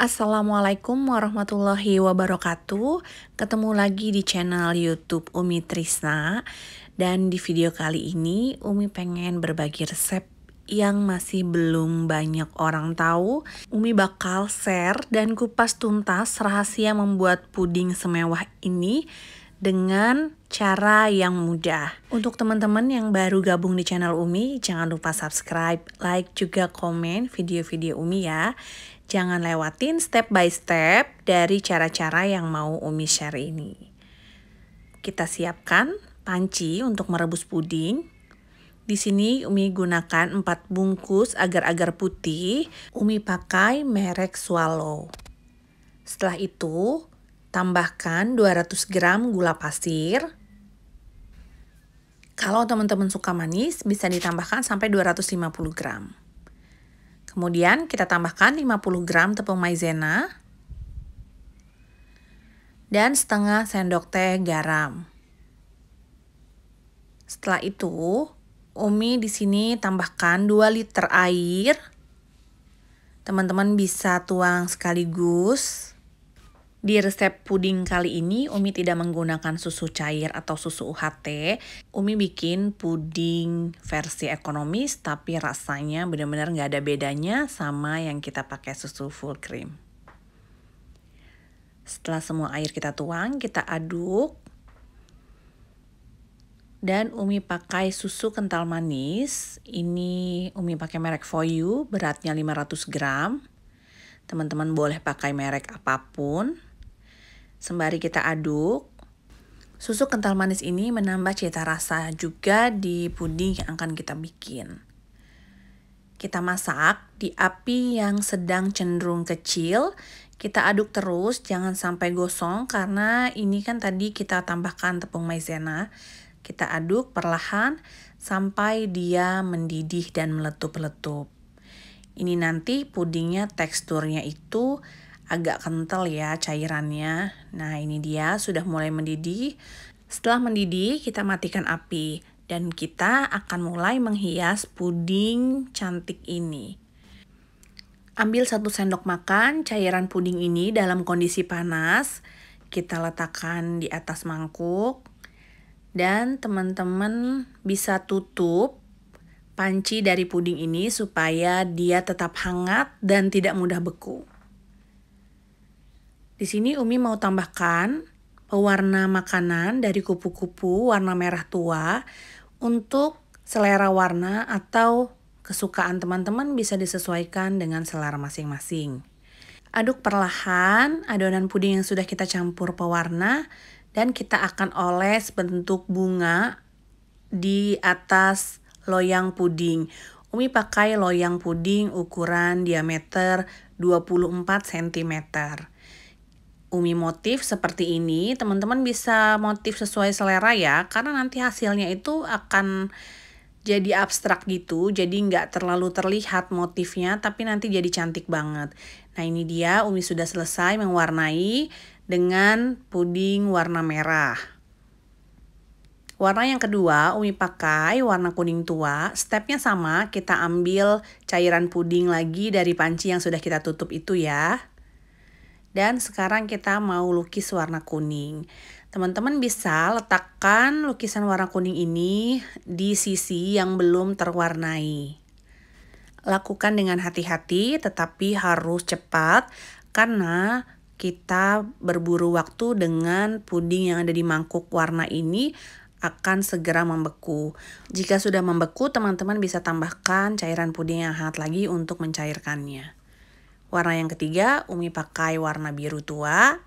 Assalamualaikum warahmatullahi wabarakatuh. Ketemu lagi di channel YouTube Umi Trisna dan di video kali ini Umi pengen berbagi resep yang masih belum banyak orang tahu. Umi bakal share dan kupas tuntas rahasia membuat puding semewah ini dengan cara yang mudah. Untuk teman-teman yang baru gabung di channel Umi, jangan lupa subscribe, like, juga komen video-video Umi ya. Jangan lewatin step by step dari cara-cara yang mau Umi share ini. Kita siapkan panci untuk merebus puding. Di sini Umi gunakan 4 bungkus agar-agar putih. Umi pakai merek Swallow. Setelah itu, tambahkan 200 gram gula pasir. Kalau teman-teman suka manis, bisa ditambahkan sampai 250 gram. Kemudian kita tambahkan 50 gram tepung maizena dan setengah sendok teh garam. Setelah itu, Umi di sini tambahkan 2 liter air. Teman-teman bisa tuang sekaligus di resep puding kali ini, Umi tidak menggunakan susu cair atau susu UHT. Umi bikin puding versi ekonomis, tapi rasanya benar-benar nggak ada bedanya sama yang kita pakai susu full cream. Setelah semua air kita tuang, kita aduk. Dan Umi pakai susu kental manis. Ini Umi pakai merek For You, beratnya 500 gram. Teman-teman boleh pakai merek apapun. Sembari kita aduk, susu kental manis ini menambah cita rasa juga di puding yang akan kita bikin. Kita masak di api yang sedang cenderung kecil. Kita aduk terus, jangan sampai gosong karena ini kan tadi kita tambahkan tepung maizena. Kita aduk perlahan sampai dia mendidih dan meletup-letup. Ini nanti pudingnya teksturnya itu agak kental ya cairannya. Nah ini dia sudah mulai mendidih. Setelah mendidih kita matikan api dan kita akan mulai menghias puding cantik ini. Ambil satu sendok makan cairan puding ini dalam kondisi panas. Kita letakkan di atas mangkuk. Dan teman-teman bisa tutup panci dari puding ini supaya dia tetap hangat dan tidak mudah beku. Di sini Umi mau tambahkan pewarna makanan dari kupu-kupu warna merah tua untuk selera warna atau kesukaan teman-teman bisa disesuaikan dengan selera masing-masing. Aduk perlahan adonan puding yang sudah kita campur pewarna dan kita akan oles bentuk bunga di atas loyang puding. Umi pakai loyang puding ukuran diameter 24 cm umi motif seperti ini, teman-teman bisa motif sesuai selera ya, karena nanti hasilnya itu akan jadi abstrak gitu, jadi nggak terlalu terlihat motifnya, tapi nanti jadi cantik banget. Nah ini dia, Umi sudah selesai mewarnai dengan puding warna merah. Warna yang kedua, Umi pakai warna kuning tua. Stepnya sama, kita ambil cairan puding lagi dari panci yang sudah kita tutup itu ya. Dan sekarang kita mau lukis warna kuning. Teman-teman bisa letakkan lukisan warna kuning ini di sisi yang belum terwarnai. Lakukan dengan hati-hati tetapi harus cepat karena kita berburu waktu dengan puding yang ada di mangkuk warna ini akan segera membeku. Jika sudah membeku, teman-teman bisa tambahkan cairan puding yang hangat lagi untuk mencairkannya. Warna yang ketiga, Umi pakai warna biru tua.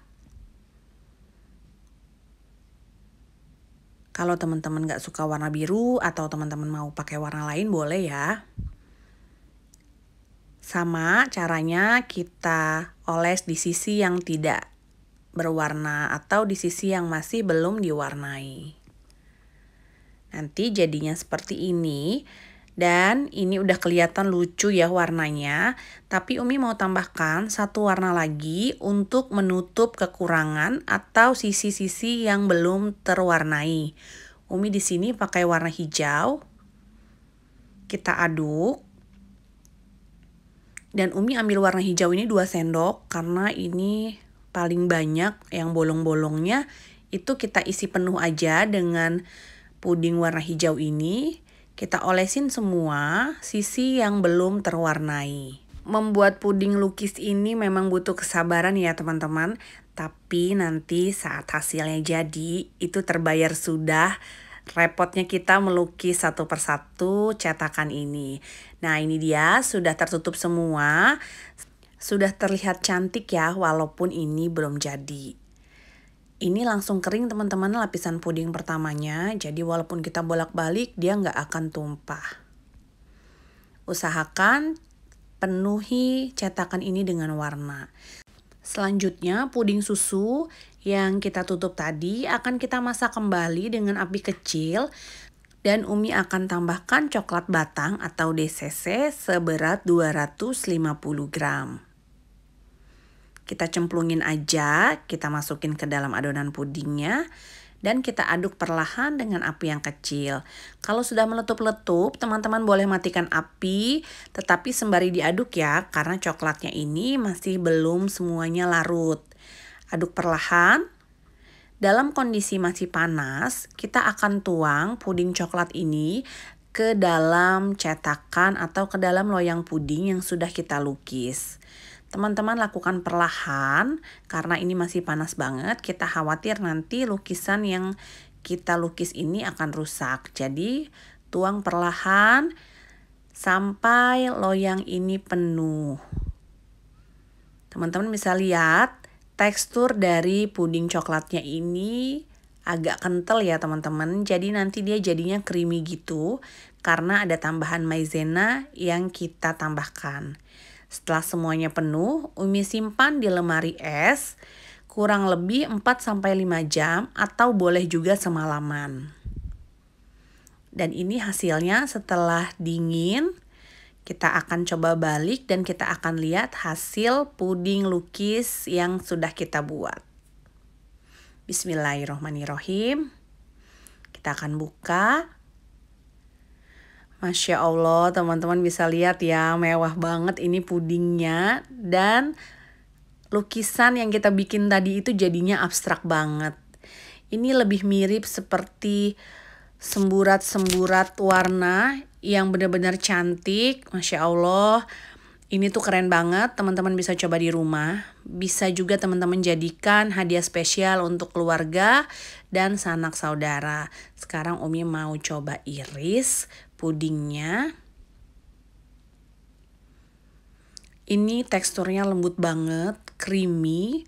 Kalau teman-teman gak suka warna biru atau teman-teman mau pakai warna lain boleh ya. Sama caranya kita oles di sisi yang tidak berwarna atau di sisi yang masih belum diwarnai. Nanti jadinya seperti ini. Dan ini udah kelihatan lucu ya warnanya, tapi Umi mau tambahkan satu warna lagi untuk menutup kekurangan atau sisi-sisi yang belum terwarnai. Umi di sini pakai warna hijau. Kita aduk. Dan Umi ambil warna hijau ini 2 sendok karena ini paling banyak yang bolong-bolongnya itu kita isi penuh aja dengan puding warna hijau ini kita olesin semua sisi yang belum terwarnai. Membuat puding lukis ini memang butuh kesabaran ya teman-teman. Tapi nanti saat hasilnya jadi, itu terbayar sudah repotnya kita melukis satu persatu cetakan ini. Nah ini dia sudah tertutup semua, sudah terlihat cantik ya walaupun ini belum jadi. Ini langsung kering teman-teman lapisan puding pertamanya, jadi walaupun kita bolak-balik dia nggak akan tumpah. Usahakan penuhi cetakan ini dengan warna. Selanjutnya puding susu yang kita tutup tadi akan kita masak kembali dengan api kecil dan Umi akan tambahkan coklat batang atau DCC seberat 250 gram. Kita cemplungin aja, kita masukin ke dalam adonan pudingnya dan kita aduk perlahan dengan api yang kecil. Kalau sudah meletup-letup, teman-teman boleh matikan api, tetapi sembari diaduk ya, karena coklatnya ini masih belum semuanya larut. Aduk perlahan. Dalam kondisi masih panas, kita akan tuang puding coklat ini ke dalam cetakan atau ke dalam loyang puding yang sudah kita lukis. Teman-teman lakukan perlahan karena ini masih panas banget. Kita khawatir nanti lukisan yang kita lukis ini akan rusak. Jadi tuang perlahan sampai loyang ini penuh. Teman-teman bisa lihat tekstur dari puding coklatnya ini agak kental ya teman-teman. Jadi nanti dia jadinya creamy gitu karena ada tambahan maizena yang kita tambahkan. Setelah semuanya penuh, Umi simpan di lemari es kurang lebih 4-5 jam atau boleh juga semalaman. Dan ini hasilnya setelah dingin, kita akan coba balik dan kita akan lihat hasil puding lukis yang sudah kita buat. Bismillahirrohmanirrohim, Kita akan buka Masya Allah, teman-teman bisa lihat ya, mewah banget ini pudingnya. Dan lukisan yang kita bikin tadi itu jadinya abstrak banget. Ini lebih mirip seperti semburat-semburat warna yang benar-benar cantik. Masya Allah, ini tuh keren banget, teman-teman bisa coba di rumah. Bisa juga teman-teman jadikan hadiah spesial untuk keluarga dan sanak saudara. Sekarang Umi mau coba iris pudingnya. Ini teksturnya lembut banget, creamy.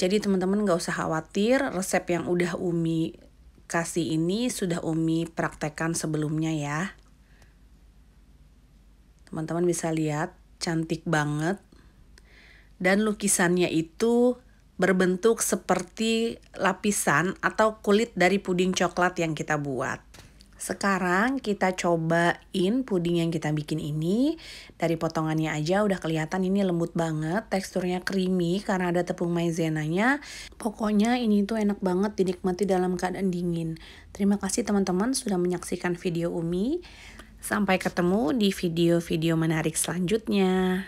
Jadi teman-teman gak usah khawatir, resep yang udah Umi kasih ini sudah Umi praktekkan sebelumnya ya. Teman-teman bisa lihat, cantik banget. Dan lukisannya itu berbentuk seperti lapisan atau kulit dari puding coklat yang kita buat. Sekarang kita cobain puding yang kita bikin ini. Dari potongannya aja udah kelihatan ini lembut banget, teksturnya creamy karena ada tepung maizenanya. Pokoknya ini tuh enak banget dinikmati dalam keadaan dingin. Terima kasih teman-teman sudah menyaksikan video Umi. Sampai ketemu di video-video menarik selanjutnya.